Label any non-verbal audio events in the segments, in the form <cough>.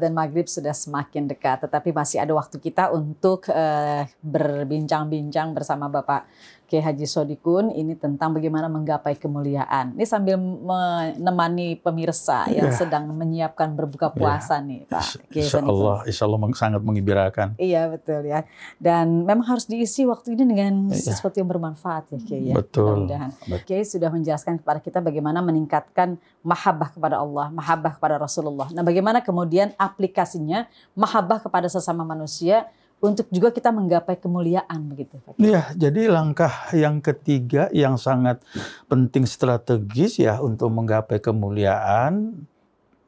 dan maghrib sudah semakin dekat, tetapi masih ada waktu kita untuk uh, berbincang-bincang bersama Bapak Kiai Haji Sodikun ini tentang bagaimana menggapai kemuliaan. Ini sambil menemani pemirsa yang ya. sedang menyiapkan berbuka ya. puasa yeah. nih Pak Insya Allah, insya Allah sangat mengibirakan. Iya betul ya. Dan memang harus diisi waktu ini dengan yeah. sesuatu yang bermanfaat ya Kiai. Ya. Betul. Mudah Kiai sudah menjelaskan kepada kita bagaimana meningkatkan mahabbah kepada Allah, mahabbah kepada Rasulullah. Nah bagaimana kemudian aplikasinya mahabbah kepada sesama manusia untuk juga kita menggapai kemuliaan begitu. Iya, jadi langkah yang ketiga yang sangat penting strategis ya untuk menggapai kemuliaan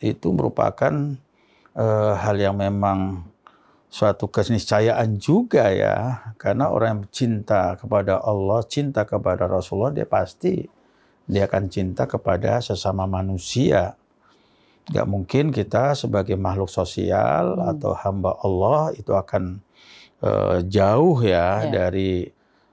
itu merupakan e, hal yang memang suatu keniscayaan juga ya karena orang yang cinta kepada Allah, cinta kepada Rasulullah dia pasti dia akan cinta kepada sesama manusia nggak mungkin kita sebagai makhluk sosial hmm. atau hamba Allah itu akan uh, jauh ya yeah. dari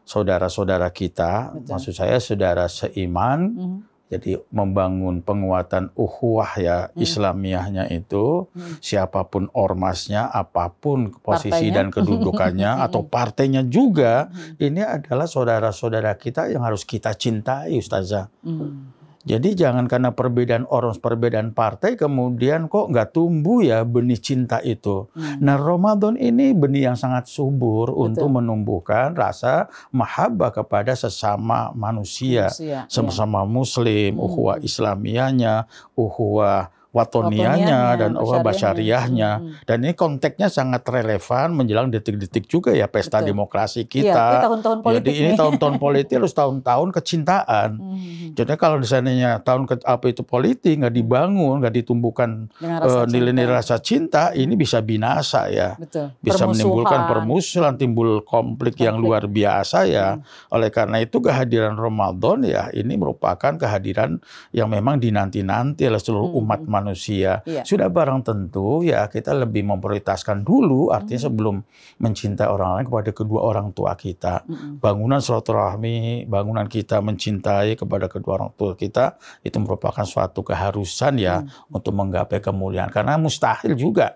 saudara-saudara kita, Betul. maksud saya saudara seiman. Hmm. Jadi membangun penguatan uhuah ya hmm. Islamiahnya itu hmm. siapapun ormasnya, apapun posisi partainya. dan kedudukannya <laughs> atau hmm. partainya juga hmm. ini adalah saudara-saudara kita yang harus kita cintai ustazah. Hmm. Jadi jangan karena perbedaan orang, perbedaan partai, kemudian kok nggak tumbuh ya benih cinta itu. Hmm. Nah Ramadan ini benih yang sangat subur Betul. untuk menumbuhkan rasa mahabbah kepada sesama manusia. manusia iya. Sama-sama ya. muslim, hmm. uhuwah islamianya, uhuwah watonianya dan oh basyariahnya hmm. dan ini konteksnya sangat relevan menjelang detik-detik juga ya pesta Betul. demokrasi iya, kita. Ya, tahun -tahun politik Jadi ini tahun-tahun politik harus tahun-tahun kecintaan. Hmm. hmm, hmm. Jadi kalau misalnya tahun ke, apa itu politik nggak hmm. dibangun, nggak ditumbuhkan eh, nilai-nilai rasa, uh, rasa cinta, ini bisa binasa ya. Betul. Bisa permusuhan. menimbulkan permusuhan, timbul konflik, konflik yang luar biasa ya. Hmm. Oleh karena itu kehadiran Ramadan ya ini merupakan kehadiran yang memang dinanti-nanti oleh seluruh hmm. umat manusia. ya. Sudah barang tentu ya kita lebih memprioritaskan dulu artinya hmm. sebelum mencintai orang lain kepada kedua orang tua kita. hmm. Bangunan rahmi bangunan kita mencintai kepada kedua orang tua kita itu merupakan suatu keharusan ya hmm. untuk menggapai kemuliaan karena mustahil juga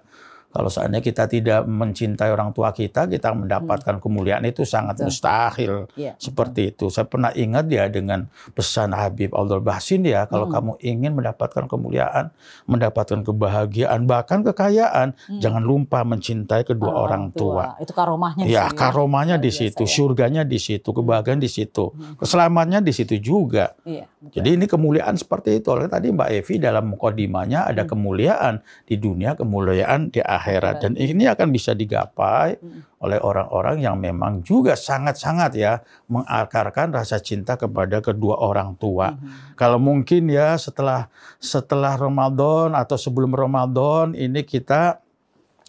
kalau seandainya kita tidak mencintai orang tua kita, kita hmm. mendapatkan hmm. kemuliaan itu sangat Betul. mustahil. Ya. Seperti hmm. itu. Saya pernah ingat ya dengan pesan Habib Abdul Basin ya, kalau hmm. kamu ingin mendapatkan kemuliaan, mendapatkan kebahagiaan, bahkan kekayaan, hmm. jangan lupa mencintai kedua orang, orang tua. tua. Itu karomahnya. Iya, ya, karomahnya di situ, biasa, ya. surganya di situ, hmm. kebahagiaan di situ, hmm. keselamatannya di situ juga. Ya, Jadi ini kemuliaan seperti itu. Oleh tadi Mbak Evi dalam mukodimanya ada hmm. kemuliaan di dunia, kemuliaan di akhirat akhirat. Dan ini akan bisa digapai oleh orang-orang yang memang juga sangat-sangat ya mengakarkan rasa cinta kepada kedua orang tua. Hmm. Kalau mungkin ya setelah setelah Ramadan atau sebelum Ramadan ini kita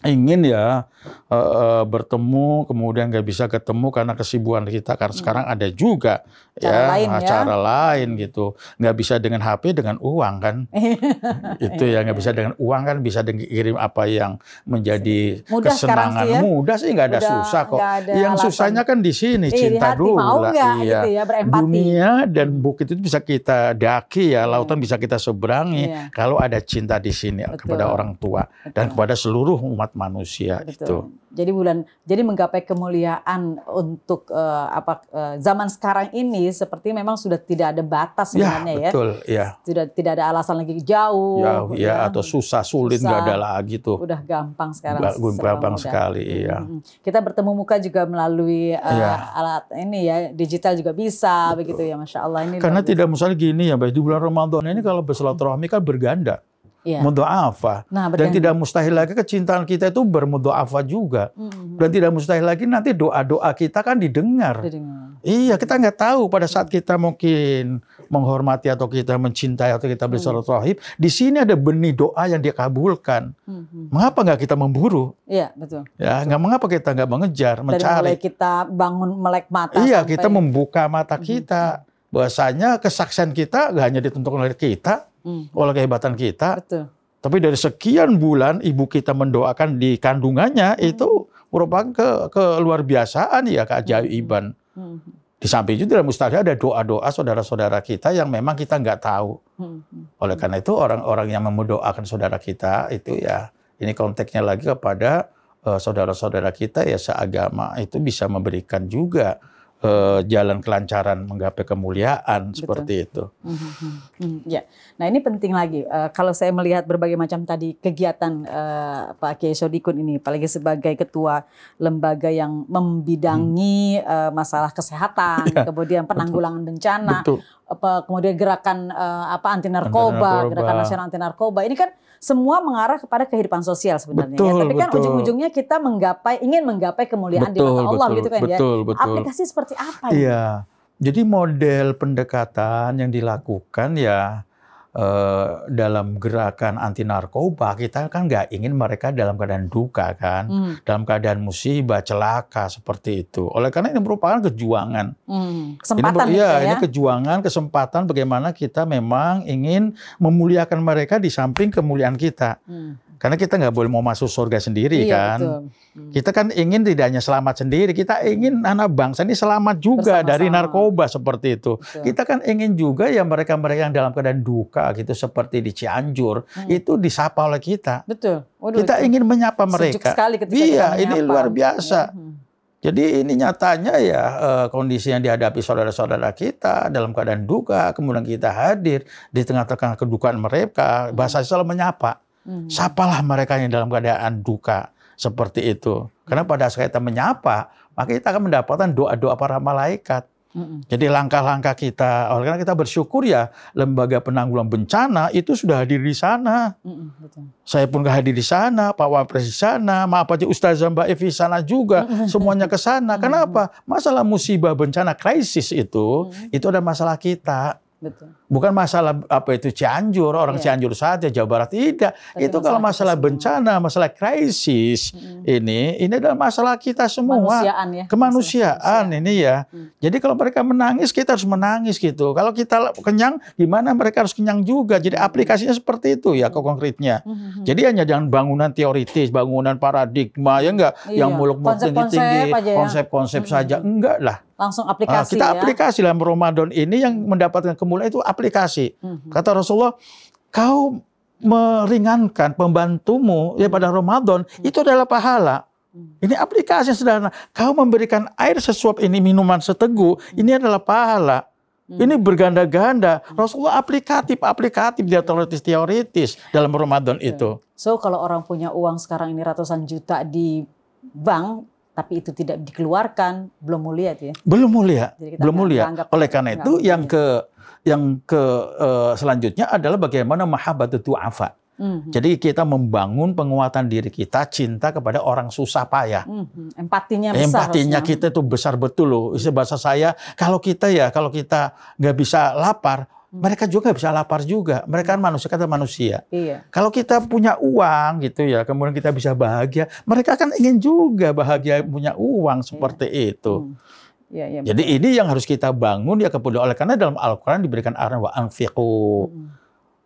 ingin ya uh, uh, bertemu kemudian nggak bisa ketemu karena kesibukan kita kan sekarang ada juga cara ya lain, ya. cara lain gitu nggak bisa dengan HP dengan uang kan <laughs> iya. itu ya nggak bisa dengan uang kan bisa kirim apa yang menjadi mudah kesenangan sih ya. mudah sih nggak ada mudah, susah kok ada yang alasan. susahnya kan di sini iya, cinta dulu lah iya gitu ya, dunia dan bukit itu bisa kita daki ya hmm. lautan bisa kita seberangi iya. kalau ada cinta di sini Betul. kepada orang tua Betul. dan kepada seluruh umat manusia gitu. Betul. itu. Jadi bulan jadi menggapai kemuliaan untuk uh, apa uh, zaman sekarang ini seperti memang sudah tidak ada batas ya, sebenarnya ya. Betul, ya. Sudah tidak ada alasan lagi jauh. Jauh ya, gitu ya kan. atau susah sulit nggak ada lagi tuh. Udah gampang sekarang. Gampang sekali iya. Kita bertemu muka juga melalui uh, ya. alat ini ya, digital juga bisa Betul. begitu ya Masya Allah ini. Karena tidak misalnya gini ya, di bulan Ramadan ini kalau bersilaturahmi kan berganda yeah. mudoafa. Nah, dan tidak mustahil lagi kecintaan kita itu bermudoafa juga. Mm-hmm. Dan tidak mustahil lagi nanti doa-doa kita kan didengar. didengar. Iya, kita nggak tahu pada saat kita mungkin menghormati atau kita mencintai atau kita bersilaturahim, mm. mm-hmm. di sini ada benih doa yang dikabulkan. Mm-hmm. Mengapa nggak kita memburu? Iya, betul. Ya, Gak, mengapa kita nggak mengejar, Dari mencari. mulai kita bangun melek mata. Iya, sampai... kita membuka mata mm-hmm. kita. Mm-hmm. Bahwasanya kesaksian kita gak hanya ditentukan oleh kita, hmm. oleh kehebatan kita. Betul. Tapi dari sekian bulan ibu kita mendoakan di kandungannya hmm. itu merupakan ke luar biasaan ya keajaiban. Hmm. hmm. Di samping itu dalam mustahil ada doa-doa saudara-saudara kita yang memang kita nggak tahu. Hmm. hmm. Oleh karena itu orang-orang yang memendoakan saudara kita itu ya ini konteksnya lagi kepada eh, saudara-saudara kita ya seagama itu bisa memberikan juga Eh, jalan kelancaran menggapai kemuliaan Betul. seperti itu. Mm -hmm. Ya, nah ini penting lagi. Uh, kalau saya melihat berbagai macam tadi kegiatan uh, Pak Kiai Sodikun ini, apalagi sebagai ketua lembaga yang membidangi hmm. uh, masalah kesehatan, ya. kemudian penanggulangan Betul. bencana, Betul apa kemudian gerakan uh, apa anti narkoba, gerakan nasional anti narkoba. Ini kan semua mengarah kepada kehidupan sosial sebenarnya. Ya. Betul, ya. Tapi kan ujung-ujungnya kita menggapai ingin menggapai kemuliaan betul, di mata Allah betul, gitu kan ya. betul, ya. Betul. Aplikasi seperti apa? ya Jadi model pendekatan yang dilakukan ya Eh, dalam gerakan anti narkoba kita kan nggak ingin mereka dalam keadaan duka kan, mm. dalam keadaan musibah, celaka seperti itu. Oleh karena ini merupakan kejuangan. Mm. Kesempatan ini, gitu ya, ya, ini kejuangan, kesempatan bagaimana kita memang ingin memuliakan mereka di samping kemuliaan kita. Mm. Karena kita nggak boleh mau masuk surga sendiri iya, kan. Hmm. Kita kan ingin tidak hanya selamat sendiri, kita ingin anak bangsa ini selamat juga dari narkoba seperti itu. Betul. Kita kan ingin juga ya mereka-mereka yang dalam keadaan duka gitu seperti di Cianjur hmm. itu disapa oleh kita. Betul. Waduh, kita ingin menyapa mereka. Sejuk sekali ketika iya, ini luar biasa. Hmm, hmm. Jadi ini nyatanya ya eh, kondisi yang dihadapi saudara-saudara kita dalam keadaan duka, kemudian kita hadir di tengah-tengah kedukaan mereka, hmm. bahasa Islam menyapa. Hmm. Sapalah mereka yang dalam keadaan duka seperti itu. Karena hmm. pada saat kita menyapa, maka kita akan mendapatkan doa-doa para malaikat. Hmm. Jadi langkah-langkah kita, oleh karena kita bersyukur ya lembaga penanggulangan bencana itu sudah hadir di sana. Hmm, betul. Saya pun hadir di sana, Pak Wapres di sana, maaf aja Ustaz Mbak Evi sana juga, semuanya ke sana. Kenapa? Masalah musibah bencana krisis itu, itu ada masalah kita. Betul. Bukan masalah apa itu Cianjur, orang yeah. Cianjur saja, Jawa Barat tidak. Tapi itu masalah kalau masalah bencana, semua. masalah krisis hmm. ini, ini adalah masalah kita semua. Kemanusiaan ya. Kemanusiaan, ini ya. Mm. Jadi kalau mereka menangis, kita harus menangis gitu. Kalau kita kenyang, gimana mereka harus kenyang juga. Jadi aplikasinya seperti itu ya, kok konkretnya. Hmm. Jadi hanya jangan bangunan teoritis, bangunan paradigma ya enggak, iya. yang muluk-muluk tinggi-tinggi, ya. konsep-konsep saja enggak lah langsung ah, aplikasi nah, kita ya? aplikasi dalam Ramadan ini yang hmm. mendapatkan kemuliaan itu aplikasi. -hmm. Kata Rasulullah, kau meringankan pembantumu ya hmm. pada Ramadan hmm. itu adalah pahala. Hmm. Ini aplikasi yang sederhana. Kau memberikan air sesuap ini minuman seteguh, hmm. ini adalah pahala. Hmm. Ini berganda-ganda. Hmm. Rasulullah aplikatif, aplikatif dia teoritis, teoritis dalam Ramadan okay. Iya. itu. So kalau orang punya uang sekarang ini ratusan juta di bank, tapi itu tidak dikeluarkan belum mulia itu ya. Belum mulia. Belum mulia. Oleh karena itu yang ke yang ke uh, selanjutnya adalah bagaimana mahabbatut du'afa. Mm-hmm. Jadi kita membangun penguatan diri kita cinta kepada orang susah payah. Mm-hmm. Empatinya besar. Empatinya harusnya. kita itu besar betul loh. Bahasa saya kalau kita ya kalau kita nggak bisa lapar Hmm. mereka juga bisa lapar juga. Mereka kan hmm. manusia kata manusia. Iya. Kalau kita punya uang gitu ya, kemudian kita bisa bahagia, mereka kan ingin juga bahagia punya uang iya. seperti hmm. iya. itu. Hmm. Ya, ya, Jadi ini yang harus kita bangun ya kepada Oleh karena dalam Al-Quran diberikan arahan wa anfiqu. Hmm.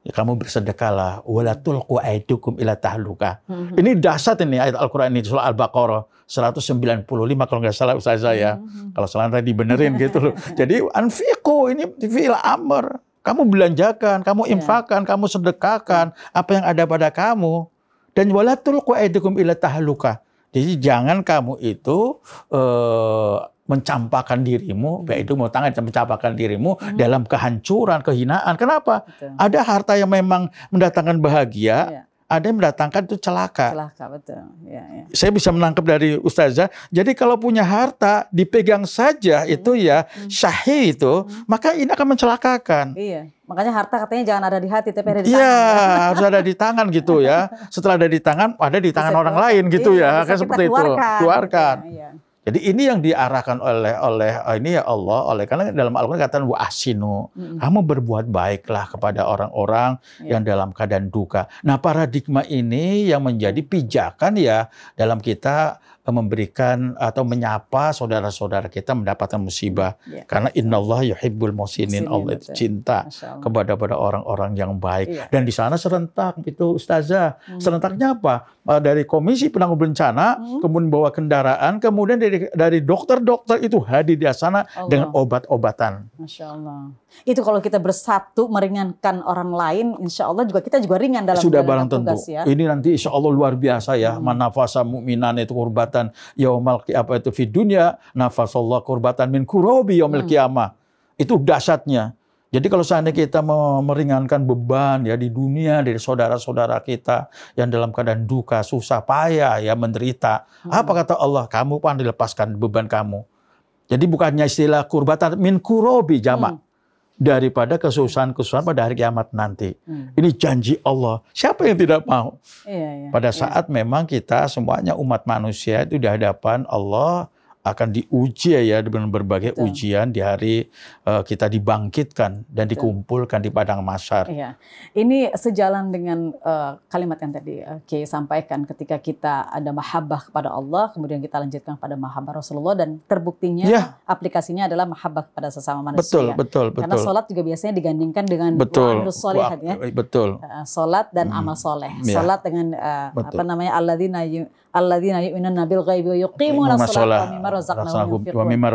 Ya, kamu bersedekahlah wala tulqu aidukum ila tahluka. Hmm. Ini dahsyat ini ayat Al-Qur'an ini surah Al-Baqarah 195 kalau nggak salah usaha saya. Hmm. Kalau salah tadi benerin gitu loh. <laughs> Jadi anfiqu ini fi'il amr. Kamu belanjakan, kamu iya. infakan, ya. kamu sedekahkan apa yang ada pada kamu. Dan walatul qaidukum ila tahluka. Jadi jangan kamu itu uh, mencampakkan dirimu, hmm. itu mau tangan mencampakkan dirimu hmm. dalam kehancuran, kehinaan. Kenapa? Betul. Ada harta yang memang mendatangkan bahagia, ya ada yang mendatangkan itu celaka. Celaka betul. Ya, ya. Saya bisa menangkap dari ustazah. Jadi kalau punya harta dipegang saja hmm. itu ya hmm. itu, hmm. maka ini akan mencelakakan. Iya. Makanya harta katanya jangan ada di hati, tapi ada di iya, ya, tangan. Iya, harus ada di tangan gitu ya. <laughs> Setelah ada di tangan, ada di tangan bisa orang keluar. lain gitu ya. iya, ya, kan seperti keluarkan. itu. Keluarkan. iya. iya. Jadi ini yang diarahkan oleh oleh eh, ini ya Allah oleh karena dalam Al-Qur'an katakan wa asinu, hmm. kamu berbuat baiklah kepada orang-orang yeah. yang dalam keadaan duka. Nah, paradigma ini yang menjadi pijakan ya dalam kita memberikan atau menyapa saudara-saudara kita mendapatkan musibah. yeah. Karena Allah yuhibbul musinin Allah itu cinta kepada pada orang-orang yang baik. yeah. Dan di sana serentak itu ustazah. Hmm. Serentaknya apa? Eh, dari Komisi Penanggung Bencana, hmm. kemudian bawa kendaraan, kemudian dari dari dokter-dokter itu hadir di sana Allah. dengan obat-obatan. Masya Itu kalau kita bersatu meringankan orang lain, insya Allah juga kita juga ringan dalam Sudah barang tentu. Ya. Ini nanti insya Allah luar biasa ya. Hmm. Manafasa mukminan itu kurban kurbatan yaumal apa itu fi dunya nafasallahu kurbatan min kurobi yaumil hmm. Itu dahsyatnya. Jadi kalau seandainya kita meringankan beban ya di dunia dari saudara-saudara kita yang dalam keadaan duka, susah, payah, ya menderita, hmm. apa kata Allah? Kamu pan dilepaskan beban kamu. Jadi bukannya istilah kurbatan min kurobi jamak. Hmm daripada kesusahan-kesusahan pada hari kiamat nanti. Hmm. Ini janji Allah. Siapa yang tidak mau? Iya, iya, pada iya. saat iya. memang kita semuanya umat manusia itu di hadapan Allah akan diuji ya, ya dengan berbagai Betul. ujian di hari uh, kita dibangkitkan dan Betul. dikumpulkan di padang mahsyar. Iya. Ini sejalan dengan uh, kalimat yang tadi uh, Kiai sampaikan ketika kita ada mahabbah kepada Allah, kemudian kita lanjutkan pada mahabbah Rasulullah dan terbuktinya ya. aplikasinya adalah mahabbah kepada sesama manusia. Betul, betul, betul. Karena sholat juga biasanya digandingkan dengan betul. wa, ya. Betul. Uh, sholat dan hmm. amal soleh. Ya. Sholat dengan uh, apa namanya alladzina alladzina yu'minuna bil ghaibi wa yuqimuna sholata razaqnahum wa mimma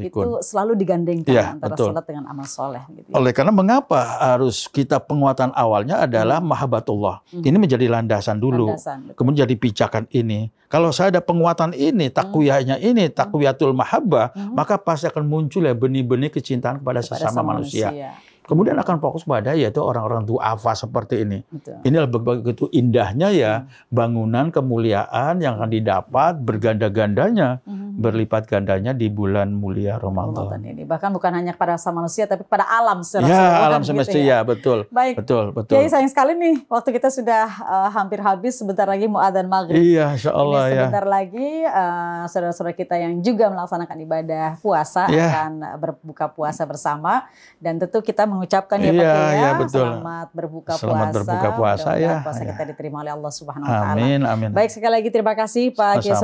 Itu selalu digandengkan ya, antara betul. salat dengan amal soleh. Gitu. Ya. Oleh karena mengapa harus kita penguatan awalnya adalah hmm. mahabbatullah. Hmm. Ini menjadi landasan dulu. Landasan, Kemudian jadi pijakan ini. Kalau saya ada penguatan ini, hmm. takwiyahnya hmm. ini, takwiyatul mahabbah, hmm. maka pasti akan muncul ya benih-benih kecintaan kepada, kepada sesama, sesama manusia. manusia. Kemudian akan fokus pada yaitu orang-orang duafa seperti ini. Betul. Inilah begitu indahnya ya hmm. bangunan kemuliaan yang akan didapat berganda-gandanya, hmm. berlipat gandanya di bulan mulia Ramadan. ini bahkan bukan hanya pada sama manusia tapi pada alam secara Ya, alam semesta ya, gitu ya. ya, betul. Baik. Betul, betul. Jadi sayang sekali nih waktu kita sudah uh, hampir habis sebentar lagi muadzan maghrib. Iya, insyaallah ya. Sebentar lagi saudara eh, saudara-saudara kita yang juga melaksanakan ibadah puasa yeah. akan berbuka puasa bersama dan tentu kita mengucapkan ya, iya, Pak Iya, ya. betul. Selamat berbuka Selamat puasa. berbuka puasa ya. Puasa ya. kita diterima oleh Allah Subhanahu wa taala. Amin, amin. Baik sekali lagi terima kasih Pak Kiai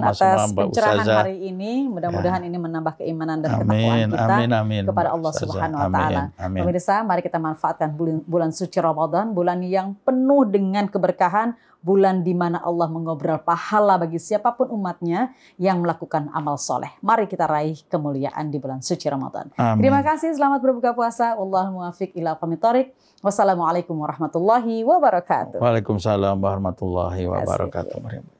atas pencerahan hari ini. Mudah-mudahan ya. ini menambah keimanan dan amin, ketakwaan kita amin, amin, kepada Allah Ustazah. Subhanahu wa taala. Pemirsa, mari kita manfaatkan bulan, bulan suci Ramadan, bulan yang penuh dengan keberkahan bulan di mana Allah mengobrol pahala bagi siapapun umatnya yang melakukan amal soleh. Mari kita raih kemuliaan di bulan suci Ramadan. Amin. Terima kasih, selamat berbuka puasa. Allah muafiq ila pamitorik. Wassalamualaikum warahmatullahi wabarakatuh. Waalaikumsalam warahmatullahi wabarakatuh.